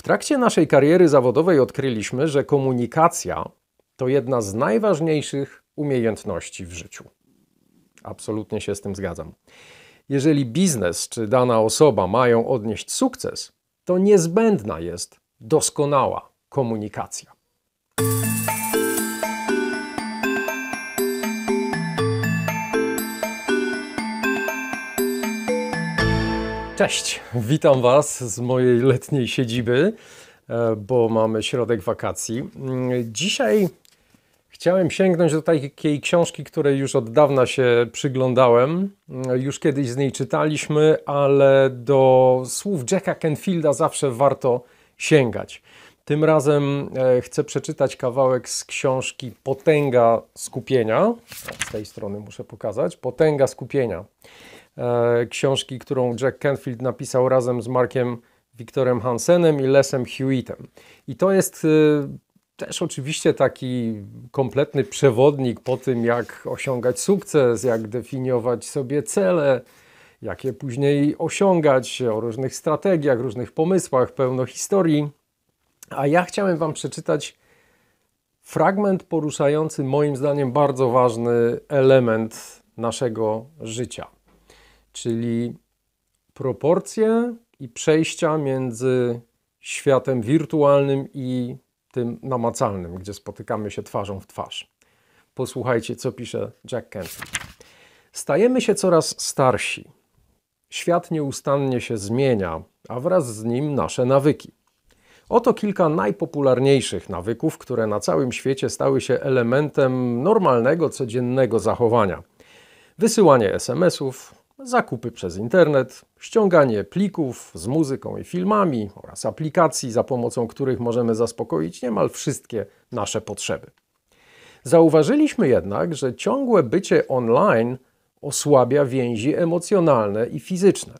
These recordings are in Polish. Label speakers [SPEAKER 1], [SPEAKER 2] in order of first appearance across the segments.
[SPEAKER 1] W trakcie naszej kariery zawodowej odkryliśmy, że komunikacja to jedna z najważniejszych umiejętności w życiu. Absolutnie się z tym zgadzam. Jeżeli biznes czy dana osoba mają odnieść sukces, to niezbędna jest doskonała komunikacja. Cześć, witam Was z mojej letniej siedziby, e, bo mamy środek wakacji. Mm, dzisiaj chciałem sięgnąć do takiej książki, której już od dawna się przyglądałem. E, już kiedyś z niej czytaliśmy, ale do słów Jacka Kenfielda zawsze warto sięgać. Tym razem e, chcę przeczytać kawałek z książki Potęga skupienia. Z tej strony muszę pokazać. Potęga skupienia. E, książki, którą Jack Canfield napisał razem z Markiem Wiktorem Hansenem i Lesem Hewittem. I to jest e, też oczywiście taki kompletny przewodnik po tym, jak osiągać sukces, jak definiować sobie cele, jak je później osiągać, o różnych strategiach, różnych pomysłach, pełno historii. A ja chciałem Wam przeczytać fragment poruszający, moim zdaniem, bardzo ważny element naszego życia czyli proporcje i przejścia między światem wirtualnym i tym namacalnym, gdzie spotykamy się twarzą w twarz. Posłuchajcie, co pisze Jack Kent. Stajemy się coraz starsi. Świat nieustannie się zmienia, a wraz z nim nasze nawyki. Oto kilka najpopularniejszych nawyków, które na całym świecie stały się elementem normalnego, codziennego zachowania. Wysyłanie SMS-ów, zakupy przez internet, ściąganie plików z muzyką i filmami oraz aplikacji, za pomocą których możemy zaspokoić niemal wszystkie nasze potrzeby. Zauważyliśmy jednak, że ciągłe bycie online osłabia więzi emocjonalne i fizyczne.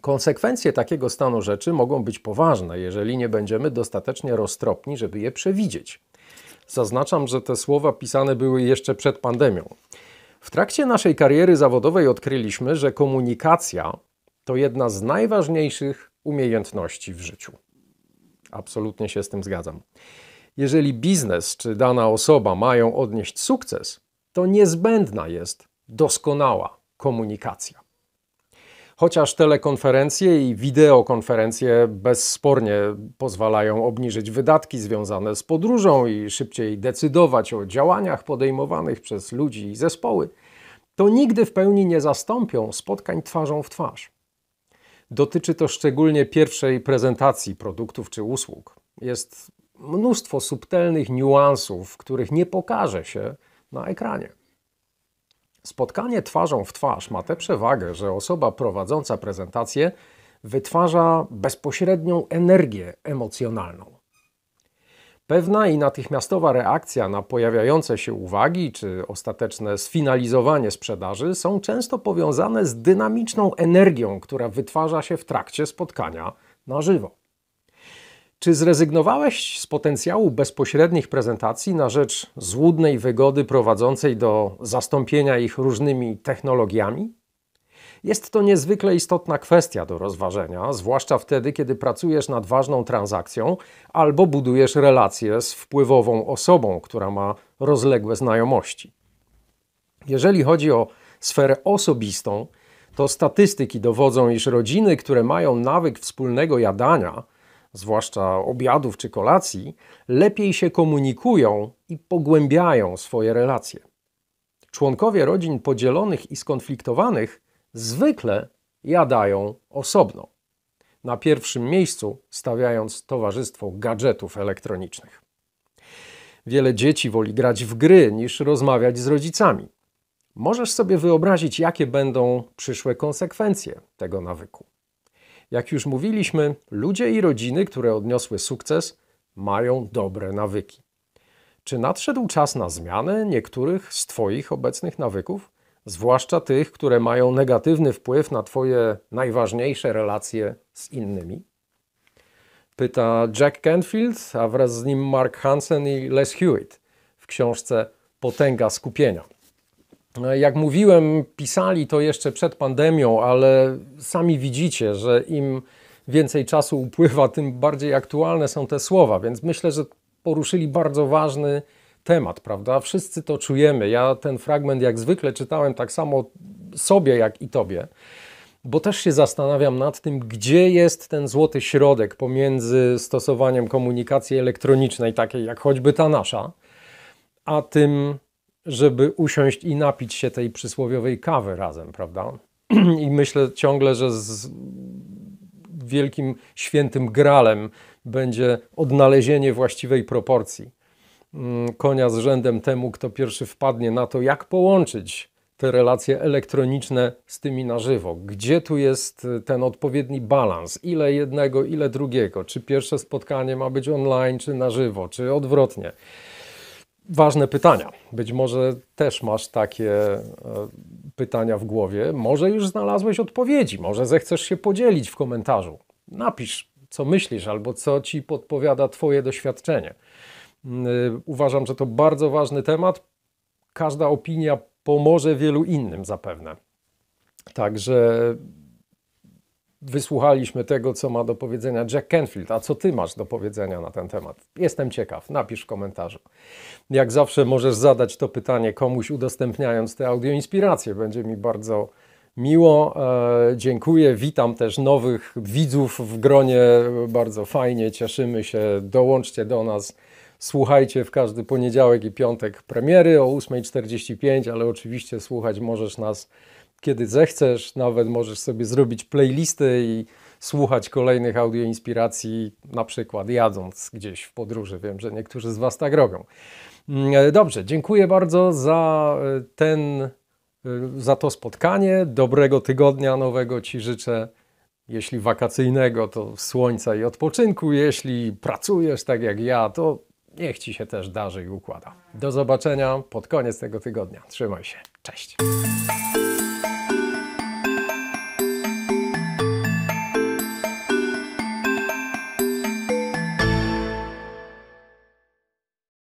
[SPEAKER 1] Konsekwencje takiego stanu rzeczy mogą być poważne, jeżeli nie będziemy dostatecznie roztropni, żeby je przewidzieć. Zaznaczam, że te słowa pisane były jeszcze przed pandemią. W trakcie naszej kariery zawodowej odkryliśmy, że komunikacja to jedna z najważniejszych umiejętności w życiu. Absolutnie się z tym zgadzam. Jeżeli biznes czy dana osoba mają odnieść sukces, to niezbędna jest doskonała komunikacja chociaż telekonferencje i wideokonferencje bezspornie pozwalają obniżyć wydatki związane z podróżą i szybciej decydować o działaniach podejmowanych przez ludzi i zespoły, to nigdy w pełni nie zastąpią spotkań twarzą w twarz. Dotyczy to szczególnie pierwszej prezentacji produktów czy usług. Jest mnóstwo subtelnych niuansów, których nie pokaże się na ekranie. Spotkanie twarzą w twarz ma tę przewagę, że osoba prowadząca prezentację wytwarza bezpośrednią energię emocjonalną. Pewna i natychmiastowa reakcja na pojawiające się uwagi czy ostateczne sfinalizowanie sprzedaży są często powiązane z dynamiczną energią, która wytwarza się w trakcie spotkania na żywo. Czy zrezygnowałeś z potencjału bezpośrednich prezentacji na rzecz złudnej wygody prowadzącej do zastąpienia ich różnymi technologiami? Jest to niezwykle istotna kwestia do rozważenia, zwłaszcza wtedy, kiedy pracujesz nad ważną transakcją albo budujesz relacje z wpływową osobą, która ma rozległe znajomości. Jeżeli chodzi o sferę osobistą, to statystyki dowodzą, iż rodziny, które mają nawyk wspólnego jadania, zwłaszcza obiadów czy kolacji, lepiej się komunikują i pogłębiają swoje relacje. Członkowie rodzin podzielonych i skonfliktowanych zwykle jadają osobno. Na pierwszym miejscu stawiając towarzystwo gadżetów elektronicznych. Wiele dzieci woli grać w gry niż rozmawiać z rodzicami. Możesz sobie wyobrazić, jakie będą przyszłe konsekwencje tego nawyku. Jak już mówiliśmy, ludzie i rodziny, które odniosły sukces, mają dobre nawyki. Czy nadszedł czas na zmianę niektórych z Twoich obecnych nawyków, zwłaszcza tych, które mają negatywny wpływ na Twoje najważniejsze relacje z innymi? Pyta Jack Canfield, a wraz z nim Mark Hansen i Les Hewitt w książce Potęga skupienia. E, jak mówiłem, pisali to jeszcze przed pandemią, ale sami widzicie, że im więcej czasu upływa, tym bardziej aktualne są te słowa, więc myślę, że poruszyli bardzo ważny temat, prawda? Wszyscy to czujemy. Ja ten fragment jak zwykle czytałem tak samo sobie, jak i tobie, bo też się zastanawiam nad tym, gdzie jest ten złoty środek pomiędzy stosowaniem komunikacji elektronicznej, takiej jak choćby ta nasza, a tym żeby usiąść i napić się tej przysłowiowej kawy razem, prawda? I myślę ciągle, że z wielkim świętym gralem będzie odnalezienie właściwej proporcji. Mm, konia z rzędem temu, kto pierwszy wpadnie na to, jak połączyć te relacje elektroniczne z tymi na żywo. Gdzie tu jest y, ten odpowiedni balans? Ile jednego, ile drugiego? Czy pierwsze spotkanie ma być online, czy na żywo, czy odwrotnie? ważne pytania. Być może też masz takie e, pytania w głowie. Może już znalazłeś odpowiedzi, może zechcesz się podzielić w komentarzu. Napisz, co myślisz albo co ci podpowiada Twoje doświadczenie. Mm, e, uważam, że to bardzo ważny temat. Każda opinia pomoże wielu innym zapewne. Także wysłuchaliśmy tego, co ma do powiedzenia Jack Canfield. A co ty masz do powiedzenia na ten temat? Jestem ciekaw, napisz w komentarzu. Jak zawsze możesz zadać to pytanie komuś, udostępniając te inspiracje. Będzie mi bardzo miło. E, dziękuję, witam też nowych widzów w gronie. Bardzo fajnie, cieszymy się. Dołączcie do nas. Słuchajcie w każdy poniedziałek i piątek premiery o 8.45, ale oczywiście słuchać możesz nas kiedy zechcesz, nawet możesz sobie zrobić playlisty i słuchać kolejnych inspiracji, na przykład jadąc gdzieś w podróży. Wiem, że niektórzy z Was tak robią. Mm, e, dobrze, dziękuję bardzo za e, ten, e, za to spotkanie. Dobrego tygodnia nowego Ci życzę. Jeśli wakacyjnego, to słońca i odpoczynku. Jeśli pracujesz tak jak ja, to niech Ci się też darzy i układa. Do zobaczenia pod koniec tego tygodnia. Trzymaj się. Cześć.